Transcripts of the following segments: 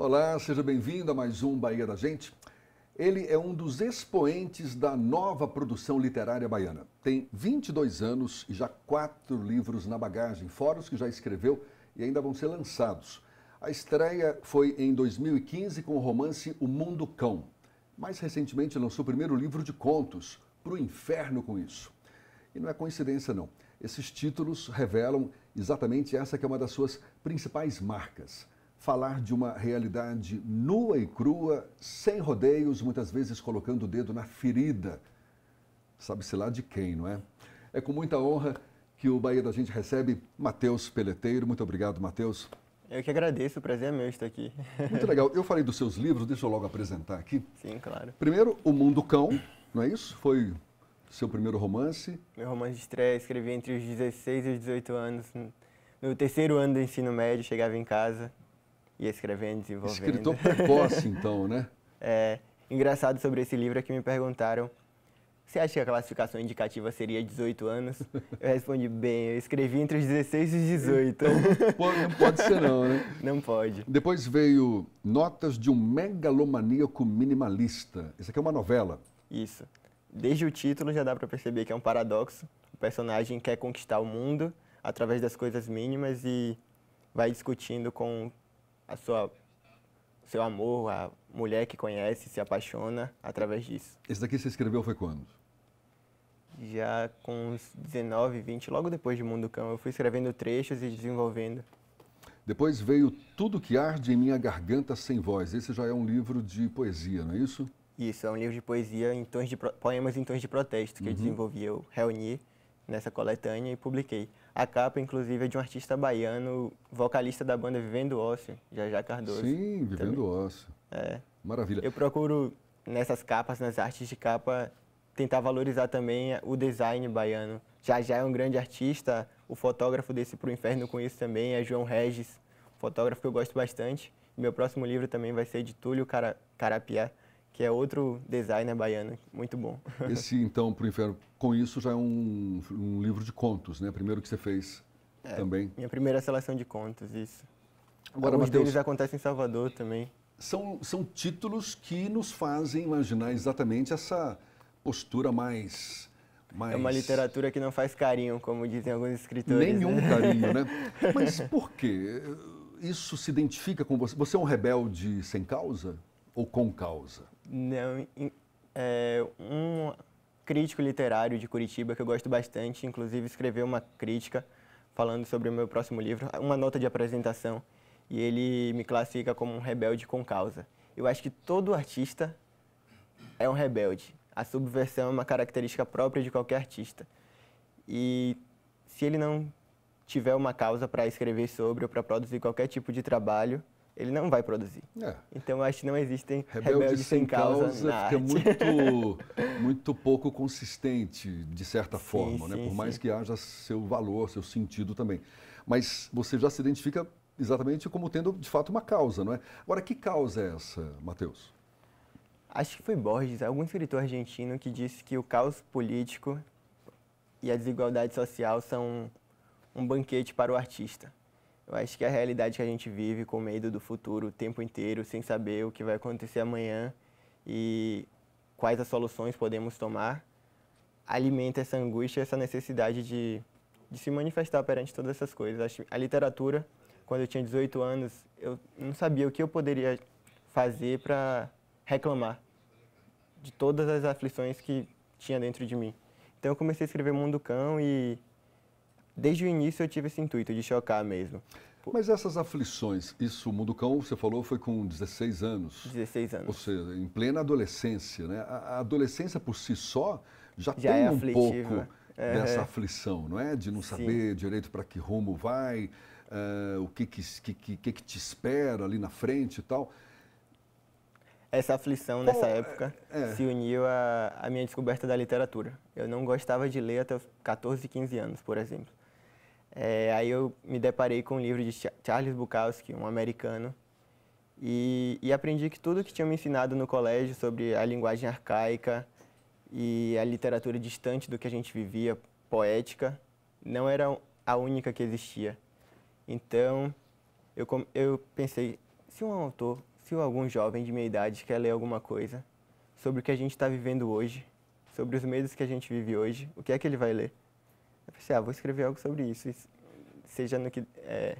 Olá, seja bem-vindo a mais um Bahia da Gente. Ele é um dos expoentes da nova produção literária baiana. Tem 22 anos e já quatro livros na bagagem, fora os que já escreveu e ainda vão ser lançados. A estreia foi em 2015 com o romance O Mundo Cão. Mais recentemente lançou o primeiro livro de contos, Pro Inferno com Isso. E não é coincidência, não. Esses títulos revelam exatamente essa que é uma das suas principais marcas falar de uma realidade nua e crua, sem rodeios, muitas vezes colocando o dedo na ferida. Sabe-se lá de quem, não é? É com muita honra que o Bahia da Gente recebe Matheus Peleteiro. Muito obrigado, Matheus. Eu que agradeço, o prazer é meu estar aqui. Muito legal. Eu falei dos seus livros, deixa eu logo apresentar aqui. Sim, claro. Primeiro, O Mundo Cão, não é isso? Foi seu primeiro romance. Meu romance de estreia escrevi entre os 16 e os 18 anos. No terceiro ano do ensino médio, chegava em casa, ia escrevendo, desenvolvendo. Escritor precoce, então, né? é, engraçado sobre esse livro é que me perguntaram você acha que a classificação indicativa seria 18 anos? Eu respondi, bem, eu escrevi entre os 16 e os 18. Então, pode, não pode ser não, né? Não pode. Depois veio Notas de um Megalomaníaco Minimalista. Isso aqui é uma novela. Isso. Desde o título já dá para perceber que é um paradoxo. O personagem quer conquistar o mundo através das coisas mínimas e vai discutindo com a sua seu amor, a mulher que conhece, se apaixona através disso. Esse daqui você escreveu foi quando? Já com uns 19, 20, logo depois de Mundo Cão, eu fui escrevendo trechos e desenvolvendo. Depois veio Tudo que Arde em Minha Garganta Sem Voz. Esse já é um livro de poesia, não é isso? Isso, é um livro de poesia em tons de poemas em tons de protesto que uhum. eu desenvolvi, eu reuni nessa coletânea e publiquei. A capa, inclusive, é de um artista baiano, vocalista da banda Vivendo Ócio, Jajá Cardoso. Sim, Vivendo também. Ócio. É. Maravilha. Eu procuro, nessas capas, nas artes de capa, tentar valorizar também o design baiano. Jajá é um grande artista, o fotógrafo desse Pro Inferno com isso também, é João Regis, fotógrafo que eu gosto bastante. Meu próximo livro também vai ser de Túlio Cara Carapiá, que é outro designer baiano, muito bom. Esse, então, para o Inferno, com isso já é um, um livro de contos, né? Primeiro que você fez é, também. Minha primeira seleção de contos, isso. Agora, Alguns Mateus, deles acontecem em Salvador também. São, são títulos que nos fazem imaginar exatamente essa postura mais... Mas... É uma literatura que não faz carinho, como dizem alguns escritores. Né? Nenhum né? carinho, né? Mas por quê? Isso se identifica com você? Você é um rebelde sem causa ou com causa? Não, é, um crítico literário de Curitiba que eu gosto bastante, inclusive escreveu uma crítica falando sobre o meu próximo livro, uma nota de apresentação, e ele me classifica como um rebelde com causa. Eu acho que todo artista é um rebelde. A subversão é uma característica própria de qualquer artista. E se ele não tiver uma causa para escrever sobre ou para produzir qualquer tipo de trabalho, ele não vai produzir. É. Então acho que não existem rebeldes, rebeldes sem, sem causa, causa na fica é é arte. muito muito pouco consistente de certa sim, forma, né? sim, né? Por sim. mais que haja seu valor, seu sentido também. Mas você já se identifica exatamente como tendo de fato uma causa, não é? Agora que causa é essa, Matheus? Acho que foi Borges, algum escritor argentino que disse que o caos político e a desigualdade social são um banquete para o artista. Eu acho que é a realidade que a gente vive com medo do futuro o tempo inteiro, sem saber o que vai acontecer amanhã e quais as soluções podemos tomar, alimenta essa angústia, essa necessidade de, de se manifestar perante todas essas coisas. a literatura, quando eu tinha 18 anos, eu não sabia o que eu poderia fazer para reclamar de todas as aflições que tinha dentro de mim. Então eu comecei a escrever Mundo Cão e desde o início eu tive esse intuito de chocar mesmo. Mas essas aflições, isso, o Mundo Cão, você falou, foi com 16 anos. 16 anos. Ou seja, em plena adolescência, né? A adolescência por si só já, já tem é um pouco é. dessa aflição, não é? De não Sim. saber direito para que rumo vai, uh, o que que, que, que que te espera ali na frente e tal. Essa aflição Bom, nessa época é, é, se uniu à, à minha descoberta da literatura. Eu não gostava de ler até os 14, 15 anos, por exemplo. É, aí eu me deparei com um livro de Charles Bukowski, um americano, e, e, aprendi que tudo que tinham me ensinado no colégio sobre a linguagem arcaica e a literatura distante do que a gente vivia, poética, não era a única que existia. Então, eu, eu pensei, se um autor, se algum jovem de minha idade quer ler alguma coisa sobre o que a gente está vivendo hoje, sobre os medos que a gente vive hoje, o que é que ele vai ler? Eu pensei, assim, ah, vou escrever algo sobre isso, seja no que. É,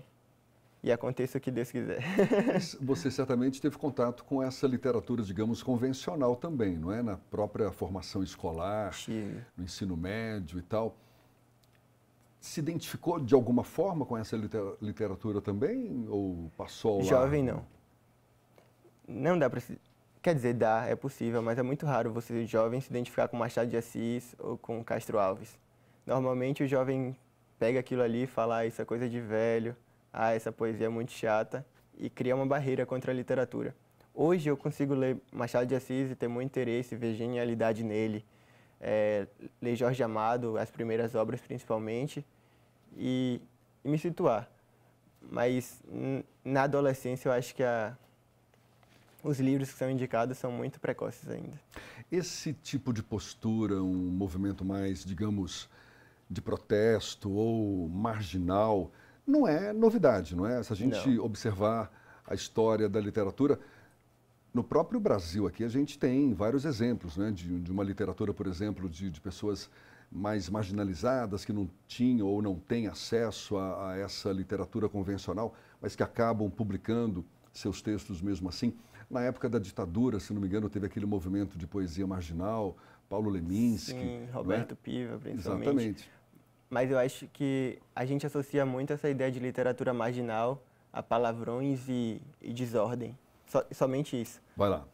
e aconteça o que Deus quiser. Você certamente teve contato com essa literatura, digamos, convencional também, não é? Na própria formação escolar, Sim. no ensino médio e tal. Se identificou de alguma forma com essa literatura também? Ou passou lá? Jovem, não. Não dá para se. Quer dizer, dá, é possível, mas é muito raro você, jovem, se identificar com Machado de Assis ou com Castro Alves. Normalmente o jovem pega aquilo ali e fala, ah, isso é coisa de velho, ah, essa poesia é muito chata, e cria uma barreira contra a literatura. Hoje eu consigo ler Machado de Assis e ter muito interesse, ver genialidade nele, é, ler Jorge Amado, as primeiras obras principalmente, e, e me situar. Mas na adolescência eu acho que a, os livros que são indicados são muito precoces ainda. Esse tipo de postura, um movimento mais, digamos, de protesto ou marginal não é novidade, não é? Se a gente não. observar a história da literatura, no próprio Brasil aqui a gente tem vários exemplos né? de, de uma literatura, por exemplo, de, de pessoas mais marginalizadas que não tinham ou não têm acesso a, a essa literatura convencional, mas que acabam publicando seus textos mesmo assim. Na época da ditadura, se não me engano, teve aquele movimento de poesia marginal, Paulo Leminski. Sim, é? Roberto é? Piva, principalmente. Exatamente mas eu acho que a gente associa muito essa ideia de literatura marginal a palavrões e, e desordem. So, somente isso. Vai lá.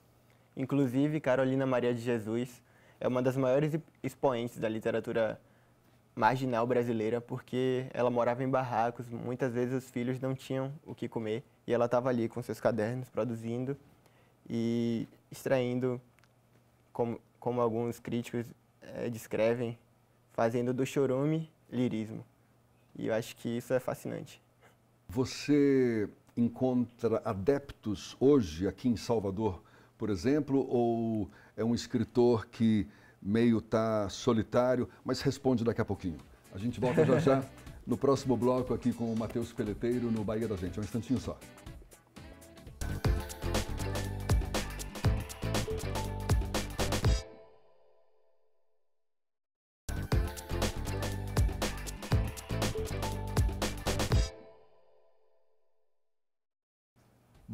Inclusive, Carolina Maria de Jesus é uma das maiores expoentes da literatura marginal brasileira, porque ela morava em barracos, muitas vezes os filhos não tinham o que comer e ela estava ali com seus cadernos produzindo e extraindo, como, como alguns críticos é, descrevem, fazendo do chorume lirismo. E eu acho que isso é fascinante. Você encontra adeptos hoje aqui em Salvador, por exemplo, ou é um escritor que meio tá solitário, mas responde daqui a pouquinho. A gente volta já já no próximo bloco aqui com o Matheus Peleteiro no Bahia da Gente. Um instantinho só.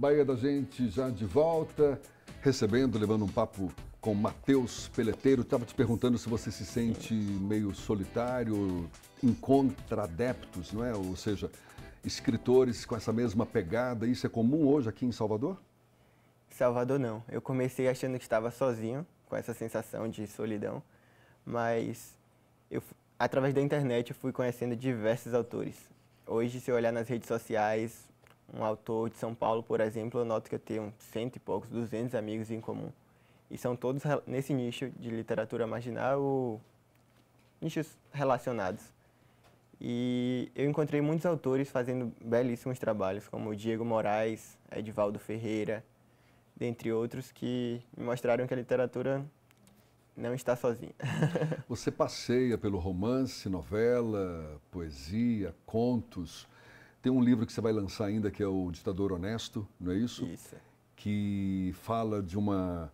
Bahia da Gente já de volta, recebendo, levando um papo com Matheus Peleteiro. Estava te perguntando se você se sente meio solitário, encontra adeptos, não é? Ou seja, escritores com essa mesma pegada. Isso é comum hoje aqui em Salvador? Salvador não. Eu comecei achando que estava sozinho, com essa sensação de solidão, mas eu, através da internet eu fui conhecendo diversos autores. Hoje, se eu olhar nas redes sociais, um autor de São Paulo, por exemplo, eu noto que eu tenho cento e poucos, duzentos amigos em comum. E são todos nesse nicho de literatura marginal nichos relacionados. E eu encontrei muitos autores fazendo belíssimos trabalhos, como Diego Moraes, Edvaldo Ferreira, dentre outros, que me mostraram que a literatura não está sozinha. Você passeia pelo romance, novela, poesia, contos. Tem um livro que você vai lançar ainda, que é o Ditador Honesto, não é isso? Isso. Que fala de uma,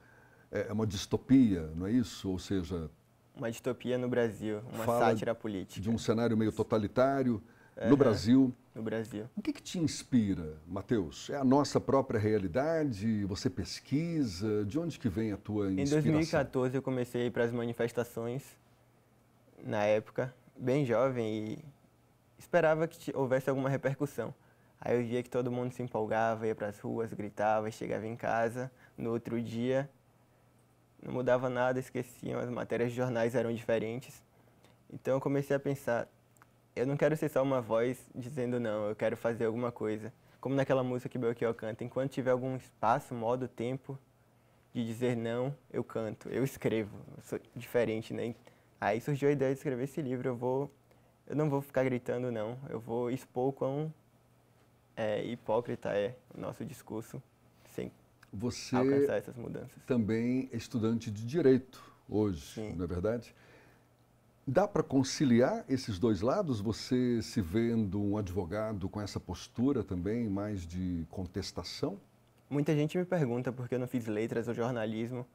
é, é uma distopia, não é isso? Ou seja... Uma distopia no Brasil, uma sátira política. de um cenário meio totalitário uhum. no Brasil. No Brasil. O que, que te inspira, Matheus? É a nossa própria realidade? Você pesquisa? De onde que vem a tua inspiração? Em 2014 eu comecei para as manifestações, na época, bem jovem e esperava que houvesse alguma repercussão. Aí eu via que todo mundo se empolgava, ia para as ruas, gritava, chegava em casa. No outro dia, não mudava nada, esqueciam, as matérias de jornais eram diferentes. Então eu comecei a pensar, eu não quero ser só uma voz dizendo não, eu quero fazer alguma coisa. Como naquela música que Belchior canta, enquanto tiver algum espaço, modo, tempo de dizer não, eu canto, eu escrevo, eu sou diferente, né? Aí surgiu a ideia de escrever esse livro, eu vou eu não vou ficar gritando, não. Eu vou expor o quão é, hipócrita é o nosso discurso sem Você alcançar essas mudanças. também é estudante de direito hoje, Sim. não é verdade? Dá para conciliar esses dois lados? Você se vendo um advogado com essa postura também, mais de contestação? Muita gente me pergunta por que eu não fiz letras ou jornalismo.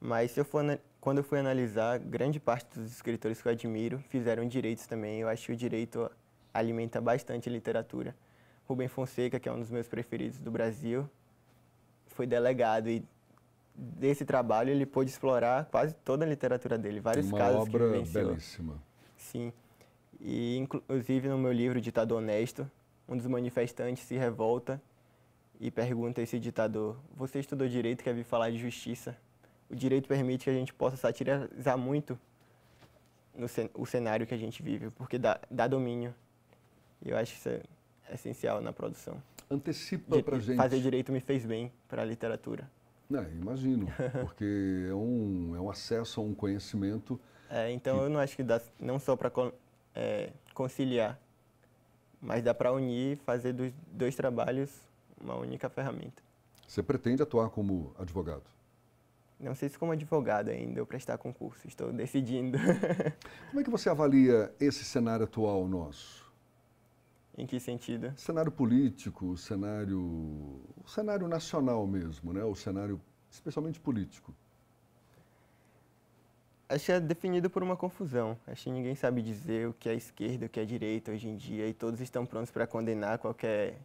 Mas se eu for quando eu fui analisar, grande parte dos escritores que eu admiro fizeram direitos também. Eu acho que o direito alimenta bastante a literatura. Rubem Fonseca, que é um dos meus preferidos do Brasil, foi delegado e desse trabalho ele pôde explorar quase toda a literatura dele, vários Uma casos obra que ele belíssima. Sim. E inclusive no meu livro Ditador Honesto, um dos manifestantes se revolta e pergunta a esse ditador: "Você estudou direito, quer vir falar de justiça?" o direito permite que a gente possa satirizar muito no cen o cenário que a gente vive, porque dá, dá domínio. E eu acho que isso é essencial na produção. Antecipa para gente. Fazer direito me fez bem para a literatura. Não, imagino, porque é um, é um acesso a um conhecimento. É, então que... eu não acho que dá não só para é, conciliar, mas dá para unir e fazer dos dois trabalhos uma única ferramenta. Você pretende atuar como advogado? Não sei se como advogado ainda eu prestar concurso, estou decidindo. como é que você avalia esse cenário atual nosso? Em que sentido? Cenário político, cenário, o cenário nacional mesmo, né? O cenário especialmente político. Acho que é definido por uma confusão. Acho que ninguém sabe dizer o que é esquerda, o que é direita hoje em dia e todos estão prontos para condenar qualquer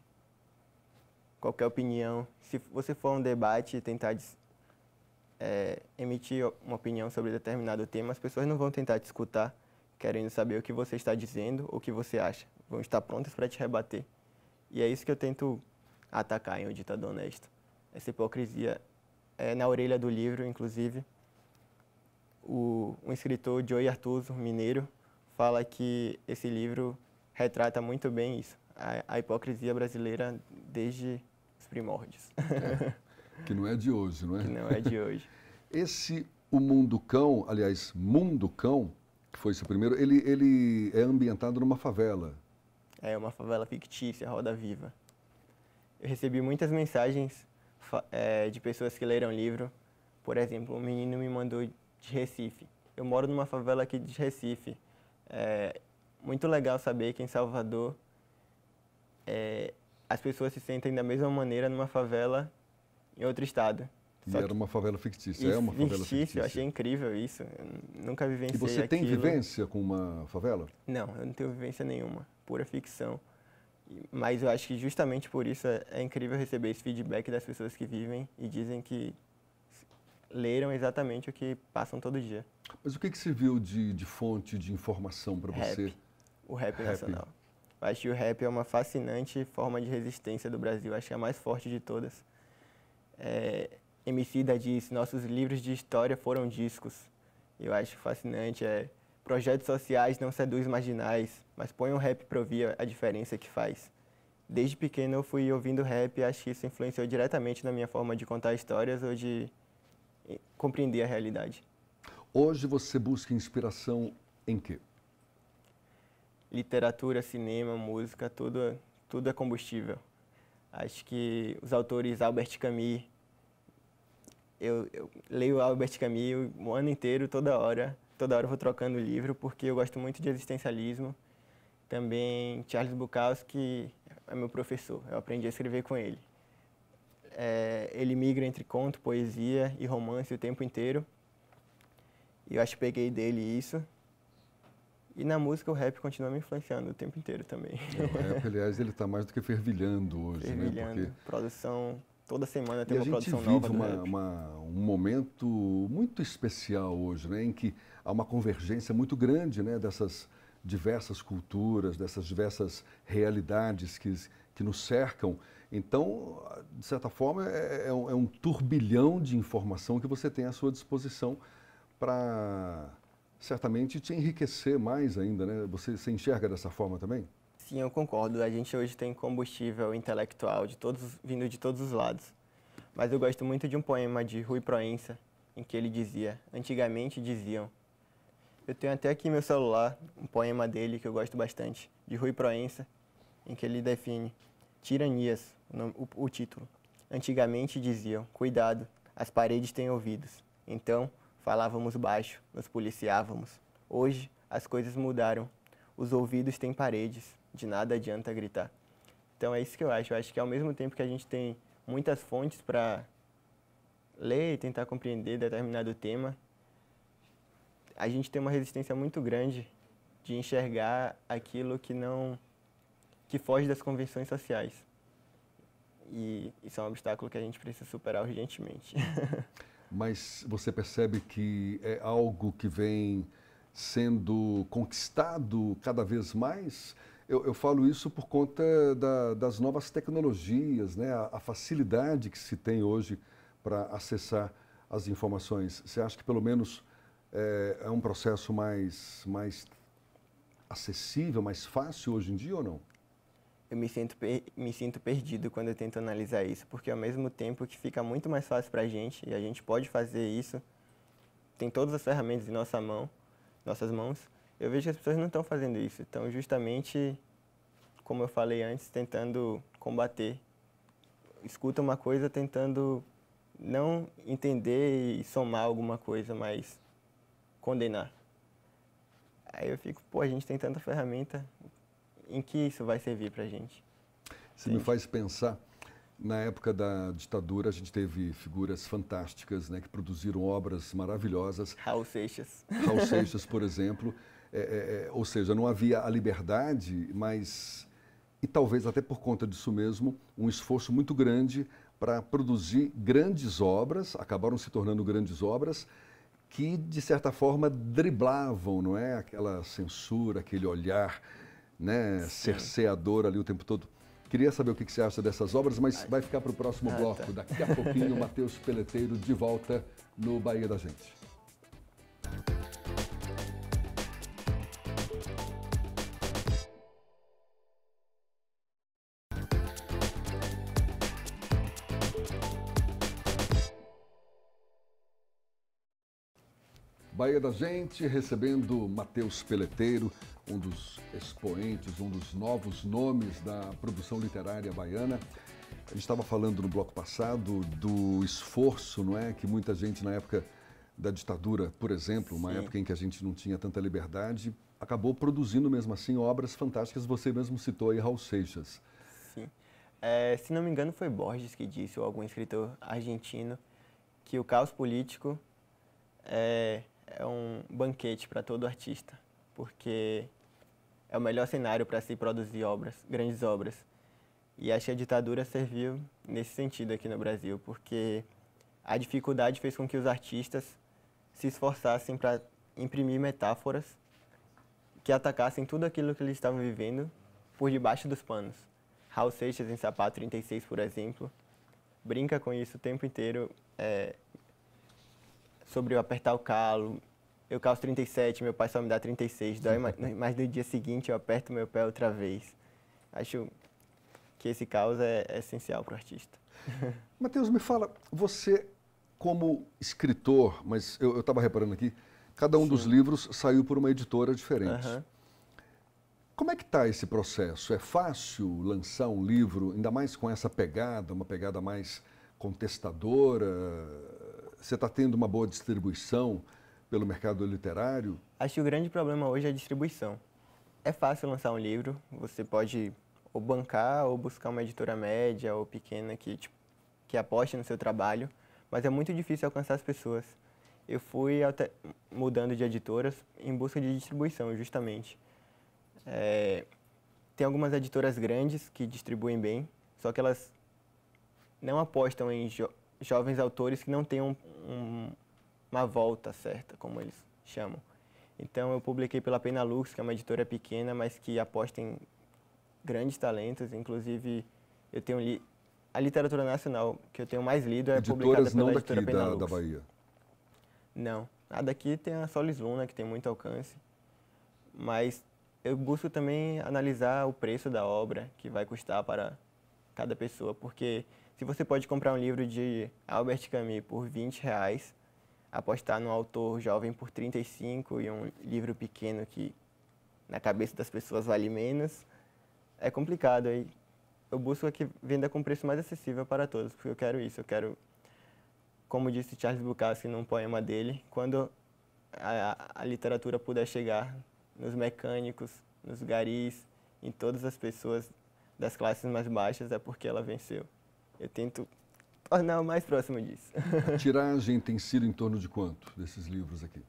qualquer opinião. Se você for a um debate e tentar é, emitir uma opinião sobre determinado tema, as pessoas não vão tentar te escutar querendo saber o que você está dizendo ou o que você acha. Vão estar prontas para te rebater. E é isso que eu tento atacar em O Ditador Honesto. Essa hipocrisia é na orelha do livro, inclusive. O, escritor Joey Artuso, mineiro, fala que esse livro retrata muito bem isso, a, a hipocrisia brasileira desde os primórdios. É. Que não é de hoje, não é? Que não é de hoje. Esse O Mundo Cão, aliás, Mundo Cão, que foi esse primeiro, ele, ele é ambientado numa favela. É, uma favela fictícia, Roda Viva. Eu recebi muitas mensagens é, de pessoas que leram o livro. Por exemplo, um menino me mandou de Recife. Eu moro numa favela aqui de Recife. É muito legal saber que em Salvador é, as pessoas se sentem da mesma maneira numa favela em outro estado. e era uma favela fictícia, é isso, é uma favela fictícia, fictícia. Eu achei incrível isso, eu nunca vivenciei E você tem aquilo. vivência com uma favela? Não, eu não tenho vivência nenhuma, pura ficção. Mas eu acho que justamente por isso é, é, incrível receber esse feedback das pessoas que vivem e dizem que leram exatamente o que passam todo dia. Mas o que, que você viu de, de fonte de informação para você? O rap, rap nacional. Eu acho que o rap é uma fascinante forma de resistência do Brasil, acho que é a mais forte de todas é, da disse, nossos livros de história foram discos. Eu acho fascinante, é, projetos sociais não seduz marginais, mas põe o um rap para ouvir a diferença que faz. Desde pequeno eu fui ouvindo rap e acho que isso influenciou diretamente na minha forma de contar histórias ou de eh, compreender a realidade. Hoje você busca inspiração em quê? Literatura, cinema, música, tudo, tudo é combustível. Acho que os autores Albert Camus, eu, eu leio Albert Camus o ano inteiro, toda hora. Toda hora eu vou trocando o livro, porque eu gosto muito de existencialismo. Também Charles Bukowski é meu professor, eu aprendi a escrever com ele. É, ele migra entre conto, poesia e romance o tempo inteiro. E eu acho que peguei dele isso. E na música o rap continua me influenciando o tempo inteiro também. É, o rap, aliás, ele está mais do que fervilhando hoje, né? fervilhando, né? Porque... produção toda semana tem e uma produção nova. A gente vive uma, um momento muito especial hoje, né, em que há uma convergência muito grande, né, dessas diversas culturas, dessas diversas realidades que, que nos cercam. Então, de certa forma, é, é um é turbilhão de informação que você tem à sua disposição para certamente te enriquecer mais ainda, né? Você se enxerga dessa forma também? Sim, eu concordo. A gente hoje tem combustível intelectual de todos, vindo de todos os lados. Mas eu gosto muito de um poema de Rui Proença, em que ele dizia: Antigamente diziam. Eu tenho até aqui meu celular, um poema dele que eu gosto bastante, de Rui Proença, em que ele define Tiranias, o, nome, o, o título. Antigamente diziam: Cuidado, as paredes têm ouvidos. Então, Falávamos baixo, nos policiávamos. Hoje, as coisas mudaram. Os ouvidos têm paredes, de nada adianta gritar. Então é isso que eu acho. Eu acho que ao mesmo tempo que a gente tem muitas fontes para ler e tentar compreender determinado tema, a gente tem uma resistência muito grande de enxergar aquilo que não que foge das convenções sociais. E isso é um obstáculo que a gente precisa superar urgentemente. mas você percebe que é algo que vem sendo conquistado cada vez mais. Eu, eu falo isso por conta da, das novas tecnologias, né? a, a facilidade que se tem hoje para acessar as informações. Você acha que pelo menos é, é, um processo mais, mais acessível, mais fácil hoje em dia ou não? eu me sinto, me sinto perdido quando eu tento analisar isso, porque ao mesmo tempo que fica muito mais fácil para a gente, e a gente pode fazer isso, tem todas as ferramentas em nossa mão, nossas mãos, eu vejo que as pessoas não estão fazendo isso. Então, justamente, como eu falei antes, tentando combater. Escuta uma coisa tentando não entender e somar alguma coisa, mas condenar. Aí eu fico, pô, a gente tem tanta ferramenta, em que isso vai servir para a gente? Isso me faz pensar. Na época da ditadura, a gente teve figuras fantásticas né, que produziram obras maravilhosas. Raul Seixas. Raul Seixas, por exemplo. É, é, é, ou seja, não havia a liberdade, mas, e talvez até por conta disso mesmo, um esforço muito grande para produzir grandes obras, acabaram se tornando grandes obras, que, de certa forma, driblavam não é? aquela censura, aquele olhar né, cerceador ali o tempo todo. Queria saber o que você acha dessas obras, mas vai ficar para o próximo ah, bloco. Tá. Daqui a pouquinho, o Matheus Peleteiro de volta no Bahia da Gente. Bahia da Gente, recebendo Matheus Peleteiro, um dos expoentes, um dos novos nomes da produção literária baiana. A gente estava falando no bloco passado do esforço, não é? Que muita gente na época da ditadura, por exemplo, uma Sim. época em que a gente não tinha tanta liberdade, acabou produzindo mesmo assim obras fantásticas. Você mesmo citou aí Raul Seixas. Sim. É, se não me engano, foi Borges que disse, ou algum escritor argentino, que o caos político é, é um banquete para todo artista, porque é o melhor cenário para se produzir obras, grandes obras. E acho que a ditadura serviu nesse sentido aqui no Brasil, porque a dificuldade fez com que os artistas se esforçassem para imprimir metáforas que atacassem tudo aquilo que eles estavam vivendo por debaixo dos panos. Raul Seixas em Sapato 36, por exemplo, brinca com isso o tempo inteiro, é, sobre eu apertar o calo. Eu calço 37, meu pai só me dá 36, dói, mas, mas no dia seguinte eu aperto meu pé outra vez. Acho que esse caos é, é essencial para o artista. Matheus, me fala, você como escritor, mas eu estava reparando aqui, cada um Sim. dos livros saiu por uma editora diferente. Uhum. Como é que está esse processo? É fácil lançar um livro, ainda mais com essa pegada, uma pegada mais contestadora, você está tendo uma boa distribuição pelo mercado literário? Acho que o grande problema hoje é a distribuição. É fácil lançar um livro, você pode ou bancar ou buscar uma editora média ou pequena que, tipo, que aposte no seu trabalho, mas é muito difícil alcançar as pessoas. Eu fui até mudando de editoras em busca de distribuição, justamente. É, tem algumas editoras grandes que distribuem bem, só que elas não apostam em, jovens autores que não têm um, um, uma volta certa, como eles chamam. Então eu publiquei pela Pena Lux que é uma editora pequena, mas que aposta em grandes talentos. Inclusive, eu tenho li a literatura nacional que eu tenho mais lido é Editoras publicada pela não editora daqui, Penalux. Da, da Bahia. Não, a daqui tem a Solis Luna, que tem muito alcance. Mas eu busco também analisar o preço da obra que vai custar para cada pessoa, porque se você pode comprar um livro de Albert Camus por 20 reais, apostar num autor jovem por 35 e um livro pequeno que na cabeça das pessoas vale menos, é complicado. Aí eu busco que venda com preço mais acessível para todos, porque eu quero isso, eu quero como disse Charles Bukowski num poema dele, quando a, a, literatura puder chegar nos mecânicos, nos garis, em todas as pessoas das classes mais baixas, é porque ela venceu eu tento tornar o mais próximo disso. A tiragem tem sido em torno de quanto desses livros aqui?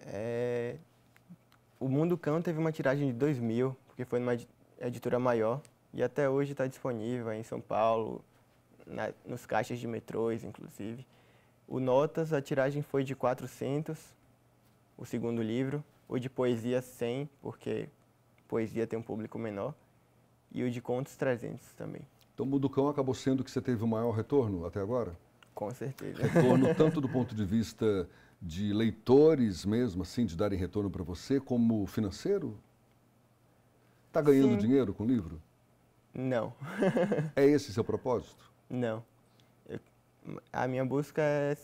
É... O Mundo Cão teve uma tiragem de 2 mil, porque foi numa editora maior, e até hoje está disponível em São Paulo, na, nos caixas de metrôs, inclusive. O Notas, a tiragem foi de 400, o segundo livro. O de poesia, 100, porque poesia tem um público menor. E o de contos, 300 também. Então, o Muducão acabou sendo que você teve o maior retorno até agora? Com certeza. Retorno tanto do ponto de vista de leitores mesmo, assim, de darem retorno para você, como financeiro? Está ganhando Sim. dinheiro com o livro? Não. é esse seu propósito? Não. Eu, a minha busca é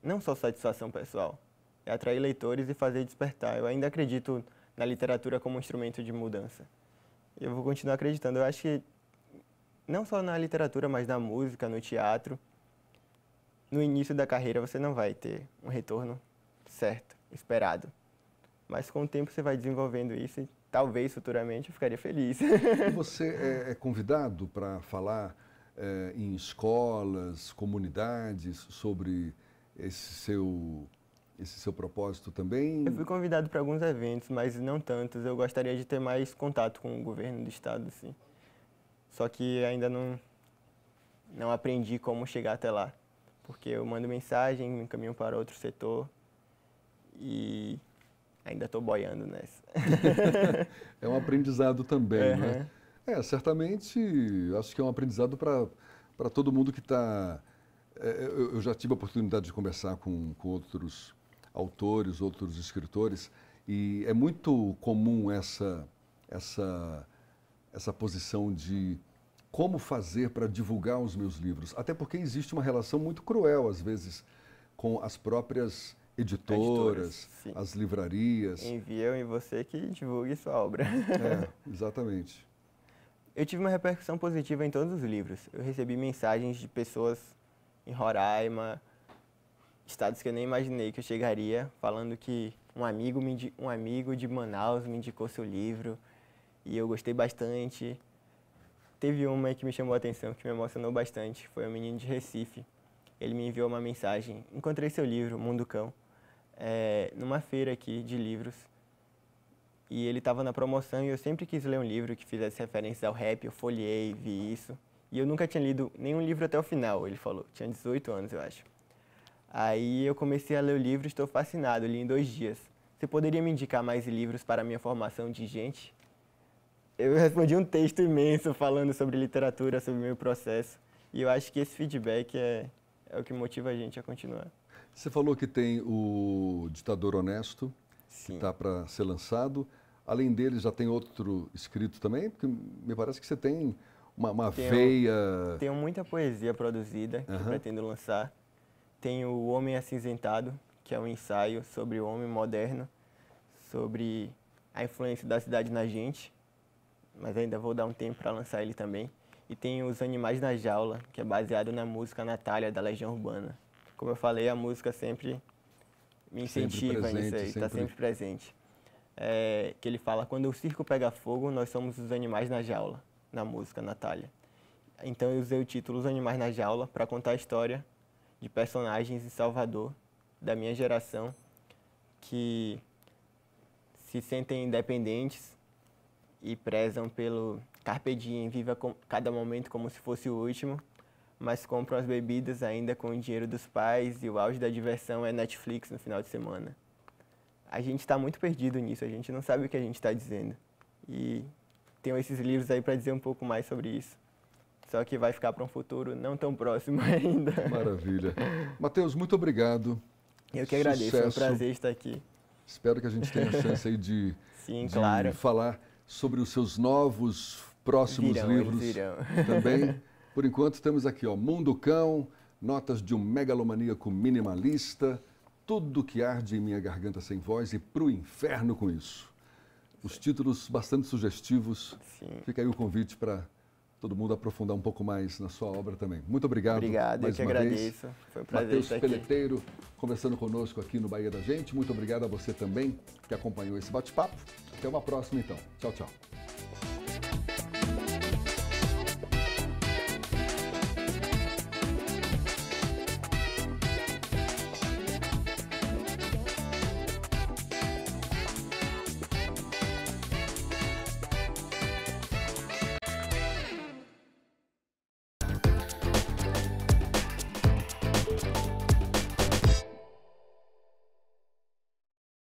não só satisfação pessoal, é atrair leitores e fazer despertar. Eu ainda acredito na literatura como um instrumento de mudança. E eu vou continuar acreditando. Eu acho que não só na literatura, mas na música, no teatro, no início da carreira você não vai ter um retorno certo, esperado. Mas com o tempo você vai desenvolvendo isso e talvez futuramente eu ficaria feliz. você é, é convidado para falar é, em escolas, comunidades sobre esse seu esse seu propósito também? Eu fui convidado para alguns eventos, mas não tantos. Eu gostaria de ter mais contato com o governo do estado, sim. Só que ainda não, não aprendi como chegar até lá. Porque eu mando mensagem, me encaminho para outro setor e ainda estou boiando nessa. é um aprendizado também, uhum. né? É, certamente acho que é um aprendizado para todo mundo que está. É, é, eu, eu, já tive a oportunidade de conversar com, com outros autores, outros escritores, e é muito comum essa, essa essa posição de como fazer para divulgar os meus livros. Até porque existe uma relação muito cruel, às vezes, com as próprias editoras, editoras as livrarias. Enviam em você que divulgue sua obra. É, exatamente. Eu tive uma repercussão positiva em todos os livros. Eu recebi mensagens de pessoas em Roraima, estados que eu nem imaginei que eu chegaria, falando que um amigo, um amigo de Manaus me indicou seu livro, e eu gostei bastante. Teve uma que me chamou a atenção, que me emocionou bastante, foi um menino de Recife. Ele me enviou uma mensagem, encontrei seu livro, Mundo Cão, é, numa feira aqui de livros. E ele estava na promoção e eu sempre quis ler um livro que fizesse referência ao rap, eu folhei, vi isso. E eu nunca tinha lido nenhum livro até o final, ele falou. Tinha 18 anos, eu acho. Aí eu comecei a ler o livro, estou fascinado, li em dois dias. Você poderia me indicar mais livros para a minha formação de gente? eu respondi um texto imenso falando sobre literatura, sobre o meu processo. E eu acho que esse feedback é, é o que motiva a gente a continuar. Você falou que tem o Ditador Honesto, Sim. que está para ser lançado. Além dele, já tem outro escrito também? Porque me parece que você tem uma, uma tenho, veia... Tenho muita poesia produzida que uh pretendo lançar. Tem o Homem Acinzentado, que é um ensaio sobre o homem moderno, sobre a influência da cidade na gente mas ainda vou dar um tempo para lançar ele também. E tem Os Animais na Jaula, que é baseado na música Natália da Legião Urbana. Como eu falei, a música sempre me incentiva tá sempre presente, nisso aí, está sempre presente. É, que ele fala, quando o circo pega fogo, nós somos os animais na jaula, na música Natália. Então eu usei o título Os Animais na Jaula para contar a história de personagens em Salvador, da minha geração, que se sentem independentes e prezam pelo carpe diem, viva cada momento como se fosse o último, mas compram as bebidas ainda com o dinheiro dos pais e o auge da diversão é Netflix no final de semana. A gente está muito perdido nisso, a gente não sabe o que a gente está dizendo. E tenho esses livros aí para dizer um pouco mais sobre isso. Só que vai ficar para um futuro não tão próximo ainda. Maravilha. Matheus, muito obrigado. Eu que agradeço, Sucesso. é um prazer estar aqui. Espero que a gente tenha a chance aí de, Sim, de claro. falar sobre os seus novos próximos virão, livros também. Por enquanto temos aqui, ó, Mundo Cão, Notas de um Megalomaníaco Minimalista, Tudo que arde em minha garganta sem voz e Pro inferno com isso. Os títulos bastante sugestivos. Sim. Fica aí o convite para todo mundo aprofundar um pouco mais na sua obra também. Muito obrigado. Obrigado, mais eu que agradeço. Vez. Foi um prazer Mateus Peleteiro aqui. conversando conosco aqui no Bahia da Gente. Muito obrigado a você também que acompanhou esse bate-papo. Até uma próxima então. Tchau, tchau.